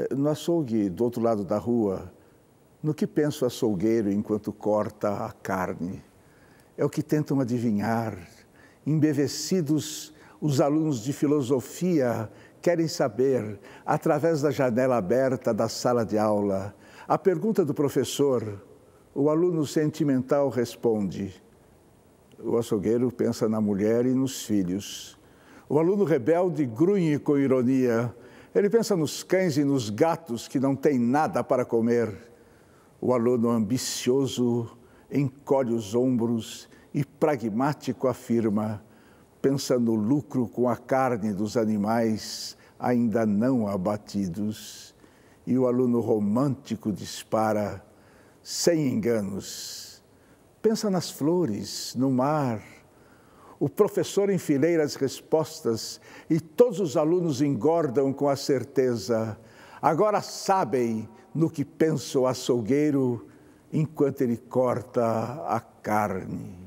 Eh, no açougue do outro lado da rua, no que pensa o açougueiro enquanto corta a carne? É o que tentam adivinhar. Embevecidos, os alunos de filosofia querem saber, através da janela aberta da sala de aula, a pergunta do professor. O aluno sentimental responde. O açougueiro pensa na mulher e nos filhos. O aluno rebelde grunhe com ironia. Ele pensa nos cães e nos gatos que não têm nada para comer. O aluno ambicioso encolhe os ombros e pragmático afirma: pensa no lucro com a carne dos animais ainda não abatidos. E o aluno romântico dispara, sem enganos: pensa nas flores, no mar o professor enfileira as respostas e todos os alunos engordam com a certeza. Agora sabem no que pensa o açougueiro enquanto ele corta a carne.